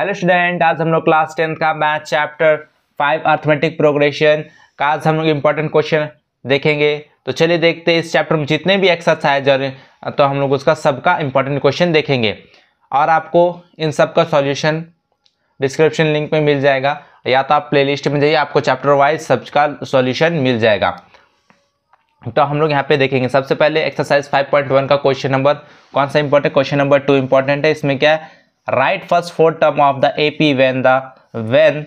Hello student आज हम लोग क्लास टेंथ का math chapter five arithmetic progression का आज हम लोग इम्पोर्टेंट क्वेश्चन देखेंगे तो चलिए देखते हैं इस चैप्टर में जितने भी एक्सरसाइज और तो हम लोग उसका सबका इम्पोर्टेंट क्वेश्चन देखेंगे और आपको इन सब का सॉल्यूशन डिस्क्रिप्शन लिंक में मिल जाएगा या तो आप प्ले में जाइए आपको चैप्टर वाइज सब का सॉल्यूशन मिल जाएगा तो हम लोग यहाँ पे देखेंगे सबसे पहले एक्सरसाइज 5.1 का क्वेश्चन नंबर कौन सा important question number two important है इसमें क्या है write first four term of the ap when the when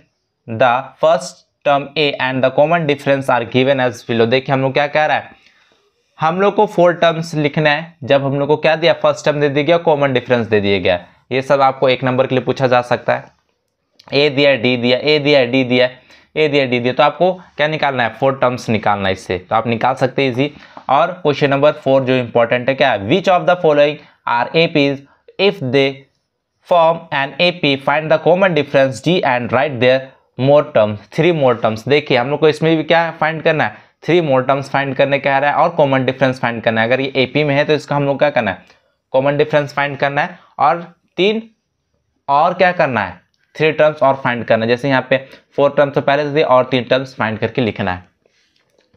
the first term a and the common difference are given as below देखिए हम लोग क्या कह रहा है हम लोग को फोर टर्म्स लिखना है जब हम लोग को क्या दिया फर्स्ट टर्म दे दिया गया कॉमन डिफरेंस दे दिया गया ये सब आपको एक नंबर के लिए पूछा जा सकता है ए दिया डी दिया ए दिया डी दिया ए दिया डी दिया तो आपको क्या निकालना है फोर टर्म्स निकालना है इससे तो आप निकाल सकते हैं इजी और क्वेश्चन नंबर फोर जो इंपॉर्टेंट है क्या which of the following are A Ps if they form an AP, find the common difference D and write their more terms, three more terms. देखिए हम लोग को इसमें भी क्या है फाइंड करना है थ्री मोर टर्म्स फाइंड करने कह रहा है और कॉमन डिफरेंस फाइंड करना है अगर ये एपी में है तो इसका हम लोग क्या करना है कॉमन डिफरेंस फाइंड करना है और तीन और क्या करना है थ्री टर्म्स और फाइंड करना है जैसे यहाँ पे फोर टर्म्स तो पहले से और तीन टर्म्स फाइंड करके लिखना है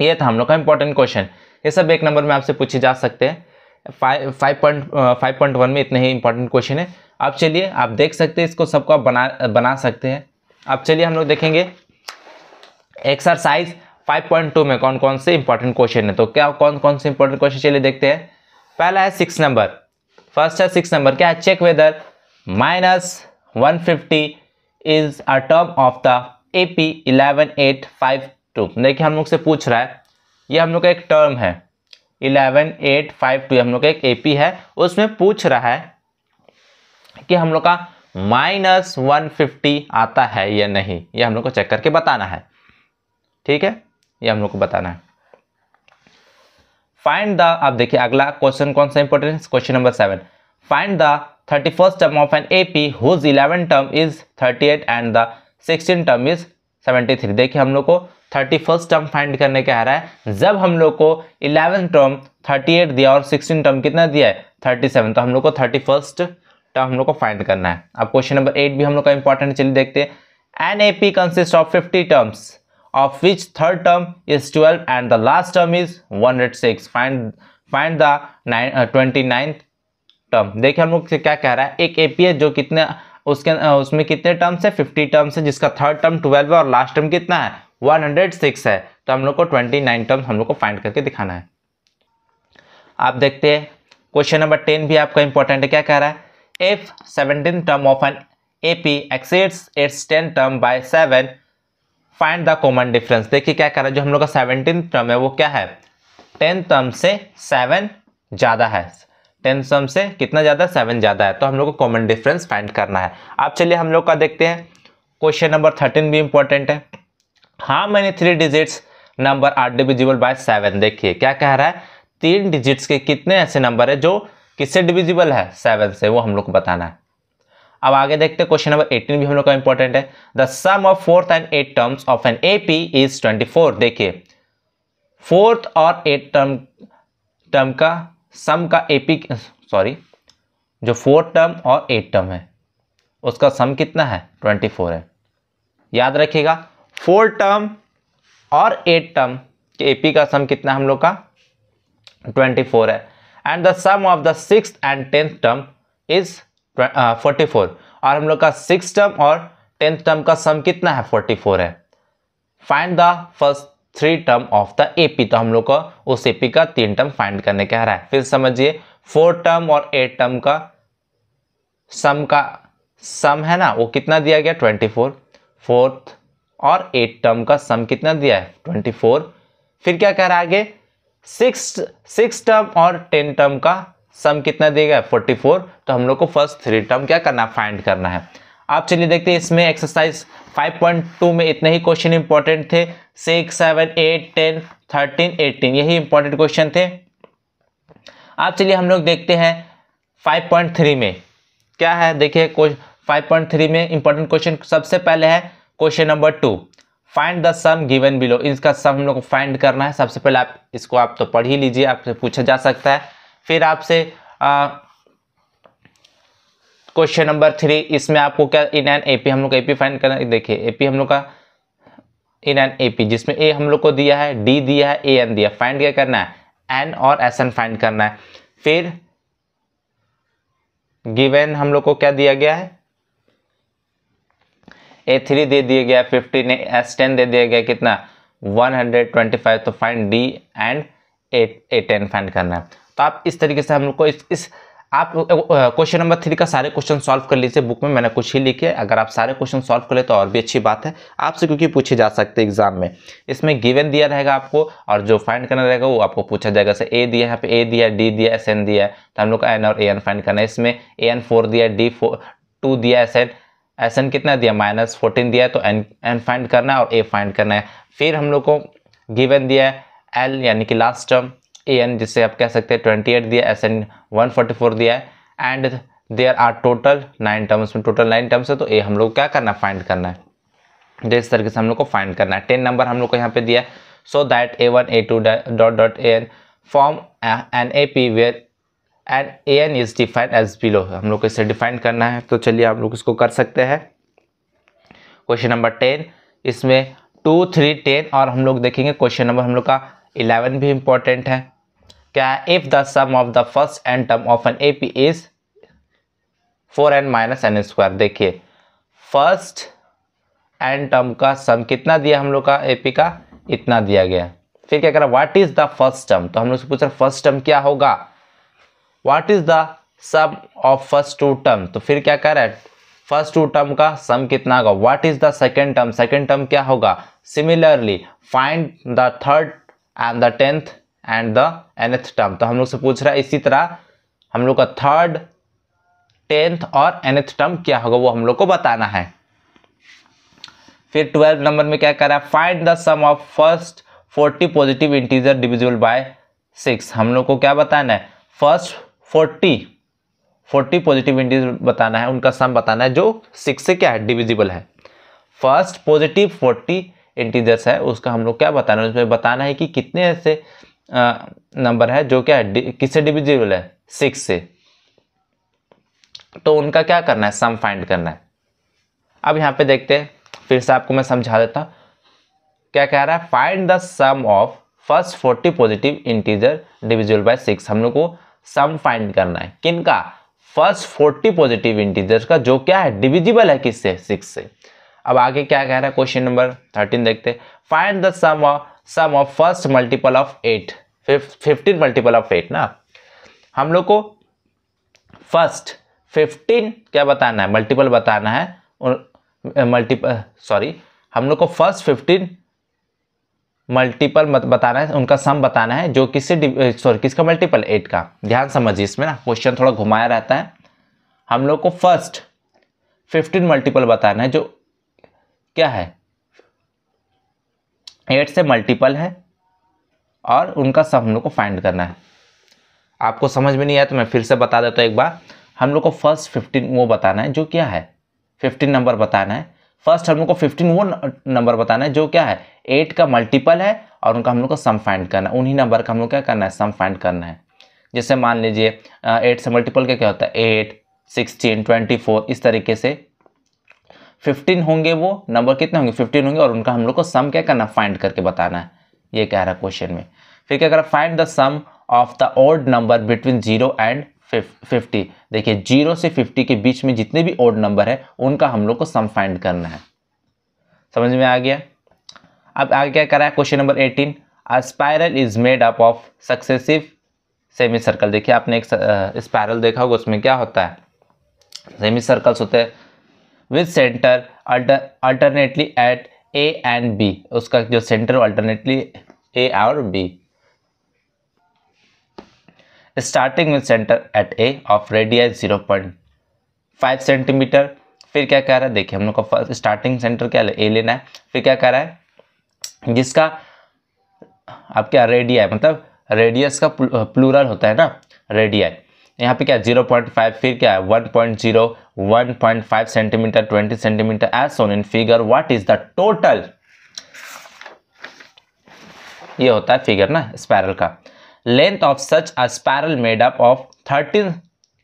ये था हम लोग का इंपॉर्टेंट क्वेश्चन ये सब एक नंबर में आपसे पूछे जा सकते हैं five five point five point one में इतने ही इंपॉर्टेंट क्वेश्चन है अब चलिए आप देख सकते हैं इसको सबको आप बना बना सकते हैं अब चलिए हम लोग देखेंगे एक्सरसाइज 5.2 में कौन कौन से इंपॉर्टेंट क्वेश्चन है तो क्या कौन कौन से इंपॉर्टेंट क्वेश्चन चलिए देखते हैं पहला है सिक्स नंबर फर्स्ट है सिक्स नंबर क्या है check whether minus one fifty is a term of the A P eleven eight five two देखिए हम लोग से पूछ रहा है ये हम लोग का एक टर्म है इलेवन एट फाइव टू हम लोग का एक ए पी है उसमें पूछ रहा है कि हम लोग का माइनस वन फिफ्टी आता है या नहीं ये हम लोग को चेक करके बताना है ठीक है ये हम लोग को बताना है फाइंड द आप देखिए अगला क्वेश्चन कौन सा important question number seven find the thirty first term of an A P whose eleven term is thirty eight and the sixteen term is seventy three देखिए हम लोग को थर्टी फर्स्ट टर्म फाइंड करने के आ रहा है जब हम लोग को इलेवन टर्म थर्टी एट दिया और सिक्सटीन टर्म कितना दिया है थर्टी सेवन तो हम लोग को थर्टी फर्स्ट का हम लोग को फाइंड करना है अब क्वेश्चन नंबर एट भी हम लोग का इंपॉर्टेंट चलिए देखते हैं an A P consist of fifty terms of which third term is twelve and the last term is one hundred six find find the twenty ninth term देखिए हम लोग से क्या कह रहा है एक ए पी है जो कितने उसके उसमें कितने टर्म्स है फिफ्टी टर्म्स है जिसका थर्ड टर्म ट्वेल्व है और लास्ट टर्म कितना है वन हंड्रेड सिक्स है तो हम लोग को ट्वेंटी नाइन टर्म्स हम लोग को फाइंड करके दिखाना है आप देखते हैं क्वेश्चन नंबर टेन भी आपका इंपॉर्टेंट है क्या कह रहा है If 17th term of an AP exceeds its 10th term by 7, find the common difference देखिए क्या कह रहा है जो हम लोग का सेवनटीन टर्म है वो क्या है टेन टर्म से सेवन ज़्यादा है टेन टर्म से कितना ज़्यादा सेवन ज़्यादा है तो हम लोग को कॉमन डिफरेंस फाइंड करना है आप चलिए हम लोग का देखते हैं क्वेश्चन नंबर थर्टीन भी इंपॉर्टेंट है हाँ मैंने three digits number are divisible by seven देखिए क्या कह रहा है तीन डिजिट्स के कितने ऐसे नंबर है जो किससे डिविजिबल है सेवन से वो हम लोग को बताना है अब आगे देखते हैं क्वेश्चन नंबर एटीन भी हम लोग का इंपॉर्टेंट है the sum of fourth and eight terms of an A P is twenty four देखिए फोर्थ और एट टर्म टर्म का सम का ए पी सॉरी जो फोर्थ टर्म और एट टर्म है उसका सम कितना है ट्वेंटी फोर है याद रखिएगा फोर्थ टर्म और एट टर्म के ए पी का सम कितना हम लोग का ट्वेंटी फोर है and the sum of the six and tenth term is forty four और हम लोग का सिक्स टर्म और टेंथ टर्म का सम कितना है फोर्टी फोर है find the first three term of the AP तो हम लोग को उस एपी का तीन टर्म फाइंड करने कह रहा है फिर समझिए फोर टर्म और एट टर्म का सम का सम है ना वो कितना दिया गया ट्वेंटी फोर फोर्थ और एट टर्म का सम कितना दिया है ट्वेंटी फोर फिर क्या कह रहा है आगे सिक्स सिक्स टर्म और टेन टर्म का सम कितना देगा फोर्टी फोर तो हम लोग को फर्स्ट थ्री टर्म क्या करना फाइंड करना है आप चलिए देखते हैं इसमें एक्सरसाइज 5.2 में इतने ही क्वेश्चन इंपॉर्टेंट थे six seven eight ten thirteen eighteen यही इंपॉर्टेंट क्वेश्चन थे आप चलिए हम लोग देखते हैं 5.3 में क्या है देखिए फाइव पॉइंट थ्री में इंपॉर्टेंट क्वेश्चन सबसे पहले है question number two find the sum given below इसका सम हम लोग को फाइंड करना है सबसे पहले आप इसको आप तो पढ़ ही लीजिए आपसे पूछा जा सकता है फिर आपसे क्वेश्चन नंबर थ्री इसमें आपको क्या इन एन एपी हम लोग एपी फाइंड करना देखिए एपी हम लोग का इन एन एपी जिसमें ए हम लोग को दिया है डी दिया है ए एन दिया फाइंड क्या करना है एन और एस एन फाइंड करना है फिर गिवन हम लोग को क्या दिया गया है ए थ्री दे दिया गया फिफ्टीन एस टेन दे दिया गया कितना वन हंड्रेड ट्वेंटी फाइव तो find d and a ten find करना है तो आप इस तरीके से हम लोग को इस, इस आप क्वेश्चन नंबर थ्री का सारे क्वेश्चन सॉल्व कर लीजिए बुक में मैंने कुछ ही लिखे अगर आप सारे क्वेश्चन सॉल्व कर ले तो और भी अच्छी बात है आपसे क्योंकि पूछे जा सकते हैं एग्जाम में इसमें गिवन दिया रहेगा आपको और जो फाइंड करना रहेगा वो आपको पूछा जाएगा जैसे ए दिया यहाँ पे ए दिया डी दिया एस एन दिया तो हम लोग का एन और ए एन फाइंड करना है इसमें ए एन फोर दिया डी फोर टू दिया एस एन एस एन कितना दिया माइनस फोर्टीन दिया है तो एन एन फाइंड करना है और ए फाइंड करना है फिर हम लोग को गिवन दिया है एल यानी कि लास्ट टर्म ए एन जिससे आप कह सकते हैं ट्वेंटी एट दिया s n one forty four दिया है and there are total nine terms में टोटल नाइन टर्म्स है तो ए हम लोग क्या करना है फाइंड करना है जिस तो तरीके से हम लोग को फाइंड करना है टेन नंबर हम लोग को यहाँ पे दिया है so that a one a two dot dot a n form an A P where and a n is defined as below हम लोग को इसे डिफाइन करना है तो चलिए हम लोग इसको कर सकते हैं क्वेश्चन नंबर टेन इसमें टू थ्री टेन और हम लोग देखेंगे क्वेश्चन नंबर हम लोग का इलेवन भी इम्पोर्टेंट है क्या है if the sum of the first and term of an A P is four n minus n square देखिए फर्स्ट एंड टर्म का सम कितना दिया हम लोग का ए पी का इतना दिया गया फिर क्या करा what is the first term तो हम लोग से पूछ रहे फर्स्ट टर्म क्या होगा what is the sum of first two term तो फिर क्या कह रहा है फर्स्ट टू टर्म का सम कितना होगा what is the second term second term क्या होगा similarly find the third and the tenth and the nth term तो हम लोग से पूछ रहा है इसी तरह हम लोग का थर्ड टेंथ और एनथ टर्म क्या होगा वो हम लोग को बताना है फिर ट्वेल्व नंबर में क्या कर रहा है find the sum of first forty positive integer divisible by six हम लोग को क्या बताना है first forty forty positive integer बताना है उनका सम बताना है जो सिक्स से क्या है डिविजिबल है फर्स्ट पॉजिटिव फोर्टी इंटीजर्स है उसका हम लोग क्या बताना है उसमें बताना है कि कितने ऐसे नंबर है जो क्या है किससे डिविजिबल है सिक्स से तो उनका क्या करना है सम फाइंड करना है अब यहाँ पे देखते हैं फिर से आपको मैं समझा देता क्या कह रहा है find the sum of first forty positive integer divisible by six हम लोग को सम फाइंड करना है किनका फर्स्ट फोर्टी पॉजिटिव इंटीजर्स का जो क्या है डिविजिबल है किससे सिक्स से अब आगे क्या कह रहा है क्वेश्चन नंबर थर्टीन देखते find the sum of sum of first multiple of eight fifteen multiple of eight ना हम लोग को फर्स्ट फिफ्टीन क्या बताना है मल्टीपल बताना है मल्टीपल सॉरी हम लोग को फर्स्ट फिफ्टीन मल्टीपल मत बताना है उनका सम बताना है जो किससे सॉरी eh, किसका मल्टीपल एट का ध्यान समझिए इसमें ना क्वेश्चन थोड़ा घुमाया रहता है हम लोग को फर्स्ट फिफ्टीन मल्टीपल बताना है जो क्या है एट से मल्टीपल है और उनका सम हम लोग को फाइंड करना है आपको समझ में नहीं आया तो मैं फिर से बता देता हूँ एक बार हम लोग को फर्स्ट फिफ्टीन वो बताना है जो क्या है फिफ्टीन नंबर बताना है फर्स्ट हम लोग को फिफ्टीन वो नंबर बताना है जो क्या है एट का मल्टीपल है और उनका हम लोग को सम फाइंड करना है उन्हीं नंबर का हम लोग क्या करना है सम फाइंड करना है जैसे मान लीजिए एट से मल्टीपल का क्या होता है एट सिक्सटीन ट्वेंटी फोर इस तरीके से फिफ्टीन होंगे वो नंबर कितने होंगे फिफ्टीन होंगे और उनका हम लोग को सम क्या करना फाइंड करके बताना है ये कह रहा क्वेश्चन में फिर क्या करा find the sum of the odd number between zero and fifty देखिए जीरो से फिफ्टी के बीच में जितने भी ओड नंबर है उनका हम लोग को सम फाइंड करना है समझ में आ गया अब आगे क्या करा है question number eighteen spiral is made up of successive semicircle देखिए आपने एक स्पायरल देखा होगा उसमें क्या होता है सेमी सर्कल्स होते हैं with centre alternately at A and B उसका जो सेंटर अल्टरनेटली ए और B starting with centre at A of radius zero point five centimetre फिर क्या कह रहा है देखिए हम लोग का फर्स्ट स्टार्टिंग सेंटर क्या ए लेना है फिर क्या कह रहा है जिसका आपके रेडियाई मतलब रेडियस का प्लूरल होता है ना रेडियाई यहाँ पे क्या जीरो पॉइंट फाइव फिर क्या है one point zero one point five centimetre twenty centimetre as shown in figure what is the total ये होता है फिगर ना स्पैरल का length of such a spiral made up of thirteen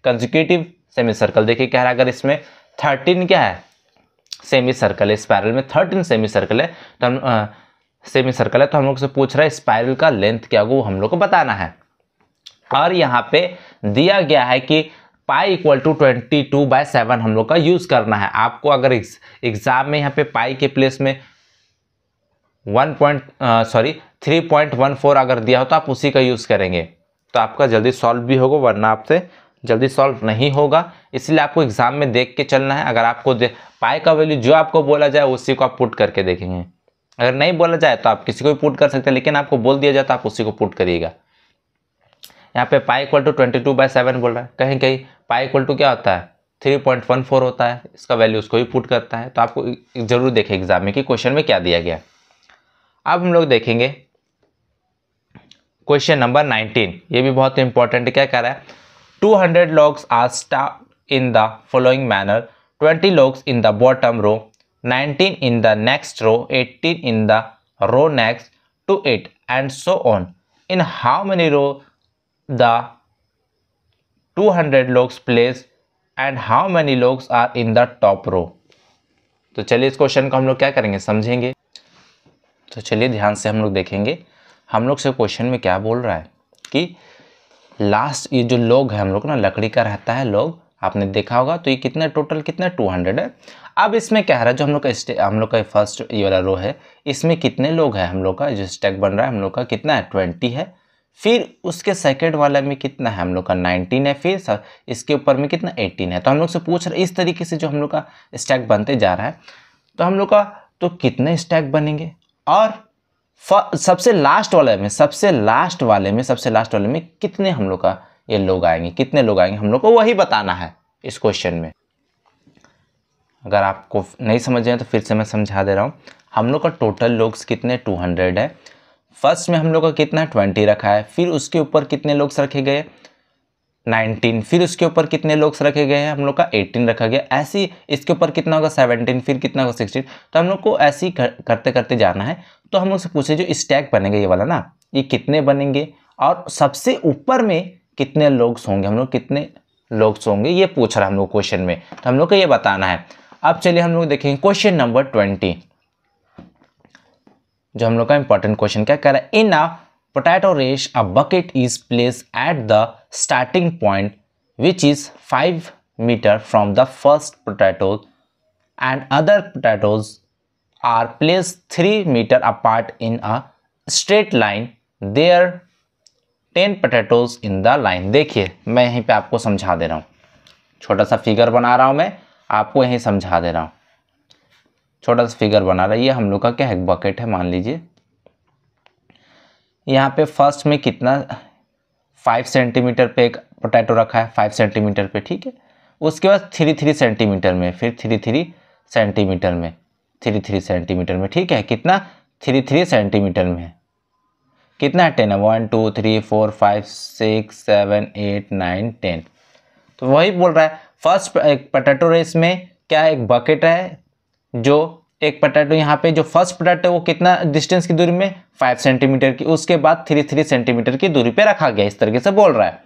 consecutive semicircle देखिए कह रहा है अगर इसमें थर्टीन क्या है सेमी सर्कल है स्पैरल में थर्टीन सेमी सर्कल है तो हम सेमी सर्कल है तो हम लोग से पूछ रहा है स्पाइरल का लेंथ क्या होगा वो हम लोग को बताना है और यहाँ पे दिया गया है कि pi equal to twenty two by seven हम लोग का यूज़ करना है आपको अगर एग्ज़ाम में यहाँ पे पाई के प्लेस में one point sorry three point one four अगर दिया हो तो आप उसी का यूज़ करेंगे तो आपका जल्दी सॉल्व भी होगा वरना आपसे जल्दी सॉल्व नहीं होगा इसलिए आपको एग्ज़ाम में देख के चलना है अगर आपको पाई का वैल्यू जो आपको बोला जाए उसी को आप पुट करके देखेंगे अगर नहीं बोला जाए तो आप किसी को भी पुट कर सकते हैं लेकिन आपको बोल दिया जाए तो आप उसी को पुट करिएगा यहाँ पे pi equal to twenty two by seven बोल रहा है कहीं कहीं पाई इक्वल टू क्या होता है थ्री पॉइंट वन फोर होता है इसका वैल्यू उसको भी पुट करता है तो आपको ज़रूर देखें एग्जाम में कि क्वेश्चन में क्या दिया गया अब हम लोग देखेंगे क्वेश्चन नंबर नाइनटीन ये भी बहुत इंपॉर्टेंट क्या कह रहा है two hundred logs are start in the following manner twenty logs in the bottom row 19 in the next row, 18 in the row next to it and so on. In how many row the 200 logs place and how many logs are in the top row तो चलिए इस question को हम लोग क्या करेंगे समझेंगे तो चलिए ध्यान से हम लोग देखेंगे हम लोग से क्वेश्चन में क्या बोल रहा है कि लास्ट ये जो लोग है हम लोग ना लकड़ी का रहता है लोग आपने देखा होगा तो ये कितना टोटल कितना टू हंड्रेड है अब इसमें क्या है जो हम लोग का हम लोग का फर्स्ट ये वाला रो है इसमें कितने लोग हैं हम लोग का जो स्टैक बन रहा है हम लोग का कितना है ट्वेंटी है फिर उसके सेकेंड वाले में कितना है हम लोग का नाइनटीन है फिर इसके ऊपर में कितना एटीन है तो हम लोग से पूछ रहे इस तरीके से जो हम लोग का स्टैक बनते जा रहा है तो हम लोग का तो कितने स्टैक बनेंगे और सबसे लास्ट वाले में सबसे लास्ट वाले में सबसे लास्ट वाले में कितने हम लोग का ये लोग आएंगे कितने लोग आएंगे हम लोग को वही बताना है इस क्वेश्चन में अगर आपको नहीं समझ रहे तो फिर से मैं समझा दे रहा हूँ हम लोग का टोटल लोग्स कितने टू हंड्रेड है फर्स्ट में हम लोग का कितना ट्वेंटी रखा है फिर उसके ऊपर कितने लोग्स रखे गए नाइनटीन फिर उसके ऊपर कितने लोग्स रखे गए हैं हम लोग का एटीन रखा गया ऐसी इसके ऊपर कितना होगा सेवनटीन फिर कितना होगा सिक्सटीन तो हम लोग को ऐसे कर, करते करते जाना है तो हम लोग से पूछे जो स्टैक बनेगा ये वाला ना ये कितने बनेंगे और सबसे ऊपर में कितने लोग होंगे हम लोग कितने लोग होंगे ये पूछ रहा है हम लोग क्वेश्चन में तो हम लोग को ये बताना है अब चलिए हम लोग देखेंगे क्वेश्चन नंबर ट्वेंटी जो हम लोग का इंपॉर्टेंट क्वेश्चन क्या कह रहा है in a potato race a bucket is place at the starting point which is five metre from the first potatoes and other potatoes are place three metre apart in a straight line there ten potatoes in the line देखिए मैं यहीं पे आपको समझा दे रहा हूँ छोटा सा फिगर बना रहा हूँ मैं आपको यहीं समझा दे रहा हूँ छोटा सा फिगर बना रहा है ये हम लोग का क्या है बकेट है मान लीजिए यहाँ पे फर्स्ट में कितना फाइव सेंटीमीटर पे एक पोटैटो रखा है फाइव सेंटीमीटर पे ठीक है उसके बाद थ्री थ्री सेंटीमीटर में फिर थ्री थ्री सेंटीमीटर में थ्री थ्री सेंटीमीटर में ठीक है कितना थ्री थ्री सेंटीमीटर में है कितना टेन है one two three four five six seven eight nine ten तो वही बोल रहा है फर्स्ट एक पटेटो रेस में क्या एक बकेट है जो एक पटेटो यहाँ पे जो फर्स्ट पटेटो है वो कितना डिस्टेंस की दूरी में फाइव सेंटीमीटर की उसके बाद थ्री थ्री सेंटीमीटर की दूरी पे रखा गया इस तरीके से बोल रहा है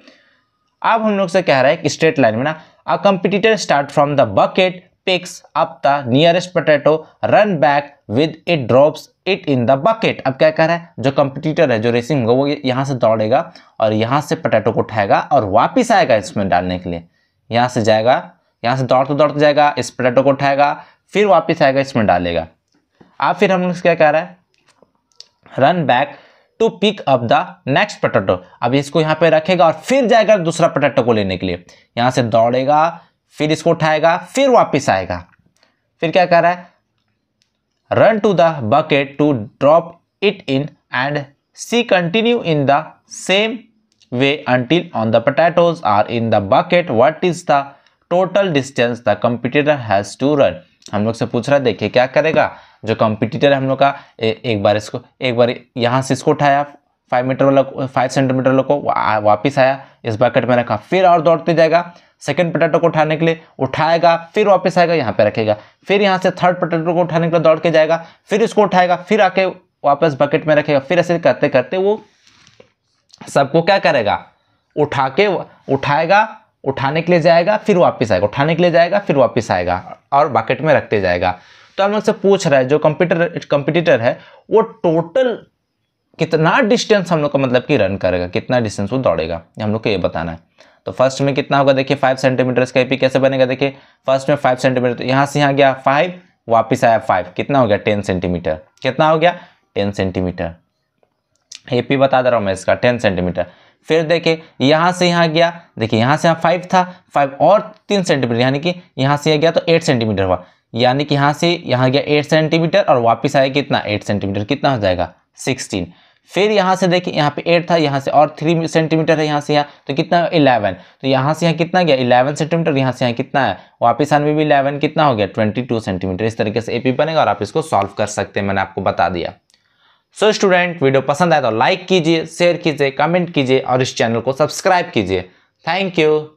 अब हम लोग से कह रहा है कि स्ट्रेट लाइन में ना a competitor start from the bucket picks up the nearest potato run back with it drops it in the bucket अब क्या कह रहा है जो कंपटीटर है जो रेसिंग होगा वो यहाँ से दौड़ेगा और यहाँ से पटेटो को उठाएगा और वापिस आएगा इसमें डालने के लिए यहाँ से जाएगा यहाँ से दौड़ते दौड़ते जाएगा इस पटेटो को उठाएगा फिर वापस आएगा इसमें डालेगा आप फिर हम लोग क्या कह रहा है run back to pick up the next potato अब इसको यहाँ पे रखेगा और फिर जाएगा दूसरा पटेटो को लेने के लिए यहाँ से दौड़ेगा फिर इसको उठाएगा फिर वापिस आएगा फिर क्या कह रहा है run to the bucket to drop it in and she continue in the same way until all the potatoes are in the bucket what is the total distance the competitor has to run हम लोग से पूछ रहा है देखिए क्या करेगा जो कंपिटिटर हम लोग का ए, एक बार इसको एक बार यहाँ से इसको उठाया फाइव मीटर वाला फाइव सेंटीमीटर वाला को वापस आया इस बकेट में रखा फिर और दौड़ते जाएगा सेकेंड पोटैटो को उठाने के लिए उठाएगा फिर वापस आएगा यहाँ पे रखेगा फिर यहाँ से थर्ड पोटैटो को उठाने के लिए दौड़ के जाएगा फिर इसको उठाएगा फिर आके वापस बकेट में रखेगा फिर ऐसे करते करते वो सबको क्या करेगा उठा के उठाएगा उठाने के लिए जाएगा फिर वापस आएगा उठाने के लिए जाएगा फिर वापस आएगा और बकेट में रखते जाएगा तो हम लोग से पूछ रहा है जो कंप्यूटर कंपिटिटर है वो टोटल कितना डिस्टेंस हम लोग का मतलब कि रन करेगा कितना डिस्टेंस वो दौड़ेगा हम लोग को ये बताना है तो फर्स्ट में कितना होगा देखिए फाइव सेंटीमीटर का एपी कैसे बनेगा देखिए फर्स्ट में फाइव सेंटीमीटर तो यहाँ से यहाँ गया फाइव वापिस आया फाइव कितना हो गया टेन सेंटीमीटर कितना हो गया टेन सेंटीमीटर एपी बता दे रहा हूँ मैं इसका टेन सेंटीमीटर फिर देखिए यहाँ से यहाँ गया देखिए यहाँ से यहाँ फाइव था फाइव और तीन सेंटीमीटर यानी कि यहाँ से गया तो एट सेंटीमीटर हुआ यानी कि यहाँ से यहाँ गया एट सेंटीमीटर और वापस आया कितना एट सेंटीमीटर कितना हो जाएगा सिक्सटीन फिर यहाँ से देखिए यहाँ पे एट था यहाँ से और थ्री सेंटीमीटर है यहाँ से यहाँ तो कितना इलेवन तो यहाँ से यहाँ कितना गया इलेवन सेंटीमीटर यहाँ से यहाँ कितना है वापिस आने में भी इलेवन कितना हो गया ट्वेंटी टू सेंटीमीटर इस तरीके से एपी बनेगा और आप इसको सॉल्व कर सकते हैं मैंने आपको बता दिया सो so, स्टूडेंट वीडियो पसंद आए तो लाइक कीजिए शेयर कीजिए कमेंट कीजिए और इस चैनल को सब्सक्राइब कीजिए थैंक यू